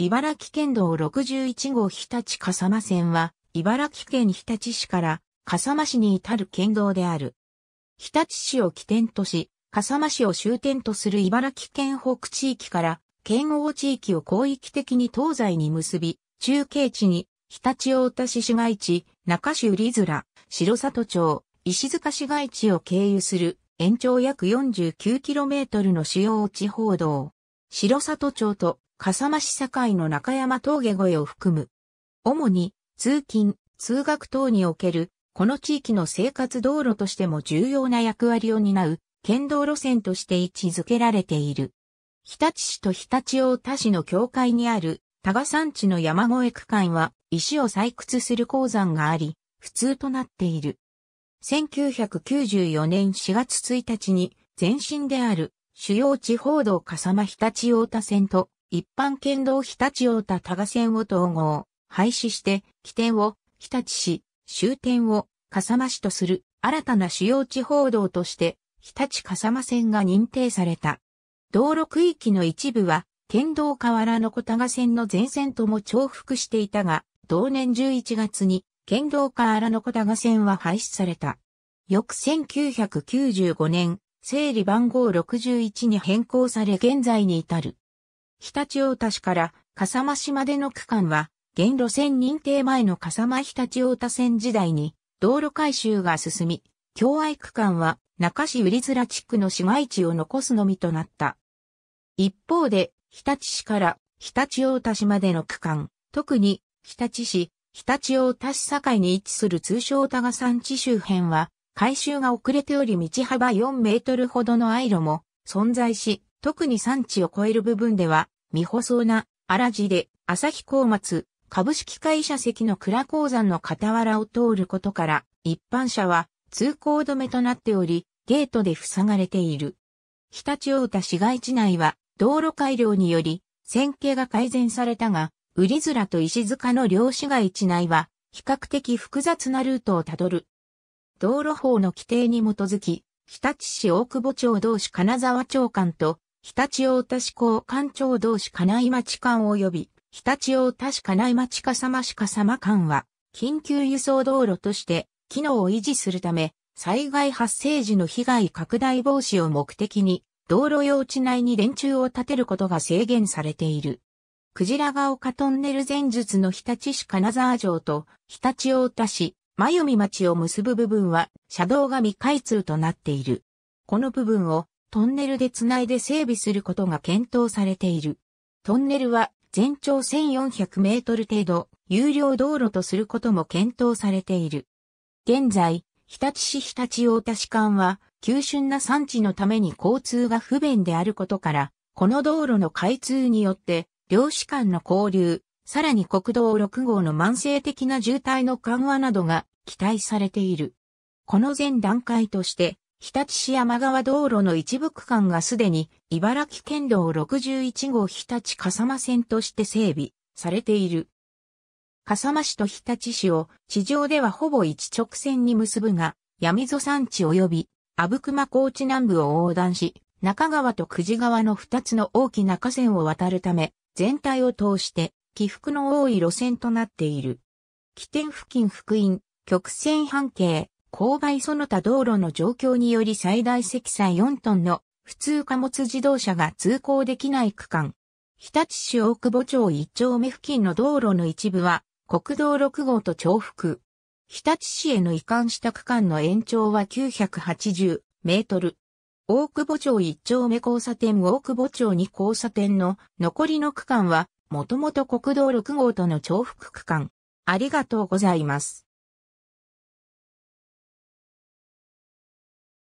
茨城県道61号日立笠間線は、茨城県日立市から笠間市に至る県道である。日立市を起点とし、笠間市を終点とする茨城県北地域から、県央地域を広域的に東西に結び、中継地に、日立大田市市街地、中州利面、城里町、石塚市街地を経由する、延長約 49km の主要地報道。城里町と笠間市境の中山峠越えを含む。主に、通勤、通学等における、この地域の生活道路としても重要な役割を担う、県道路線として位置づけられている。日立市と日立大田市の境界にある、多賀山地の山越え区間は、石を採掘する鉱山があり、普通となっている。1994年4月1日に、前身である主要地方道笠間日立大田線と一般県道日立大田多賀線を統合、廃止して、起点を日立市、終点を笠間市とする新たな主要地方道として、日立笠間線が認定された。道路区域の一部は、県道河原の小賀線の全線とも重複していたが、同年11月に、県道河原の小賀線は廃止された。翌1995年、整理番号61に変更され現在に至る。日立太田市から笠間市までの区間は、現路線認定前の笠間日立太田線時代に道路改修が進み、京愛区間は中市瓜面地区の市街地を残すのみとなった。一方で、日立市から日立太田市までの区間、特に日立市、日立太田市境に位置する通称多賀山地周辺は、改修が遅れており道幅4メートルほどのアイロも存在し、特に山地を越える部分では未舗装な荒地で、旭高松、株式会社席の倉鉱山の傍らを通ることから、一般車は通行止めとなっており、ゲートで塞がれている。常陸太田市街地内は、道路改良により、線形が改善されたが、売り面と石塚の両市街地内は、比較的複雑なルートをたどる。道路法の規定に基づき、日立市大久保町同士金沢町間と日立太田市港館長同士金井町間及び、日立太田市金井町笠間市笠間間は、緊急輸送道路として、機能を維持するため、災害発生時の被害拡大防止を目的に、道路用地内に電柱を建てることが制限されている。クジラが丘トンネル前述の日立市金沢城と日立太田市、真由美町を結ぶ部分は、車道が未開通となっている。この部分をトンネルでつないで整備することが検討されている。トンネルは全長1400メートル程度、有料道路とすることも検討されている。現在、日立市日立大田市間は、急峻な産地のために交通が不便であることから、この道路の開通によって、漁師間の交流、さらに国道6号の慢性的な渋滞の緩和などが期待されている。この前段階として、日立市山川道路の一部区間がすでに茨城県道61号日立笠間線として整備されている。笠間市と日立市を地上ではほぼ一直線に結ぶが、闇溝山地及び阿武隈高地南部を横断し、中川と久慈川の二つの大きな河川を渡るため、全体を通して起伏の多い路線となっている。起点付近福音、曲線半径勾配その他道路の状況により最大積載4トンの普通貨物自動車が通行できない区間。日立市大久保町1丁目付近の道路の一部は国道6号と重複。日立市への移管した区間の延長は980メートル。大久保町1丁目交差点大久保町2交差点の残りの区間はもともと国道6号との重複区間。ありがとうございます。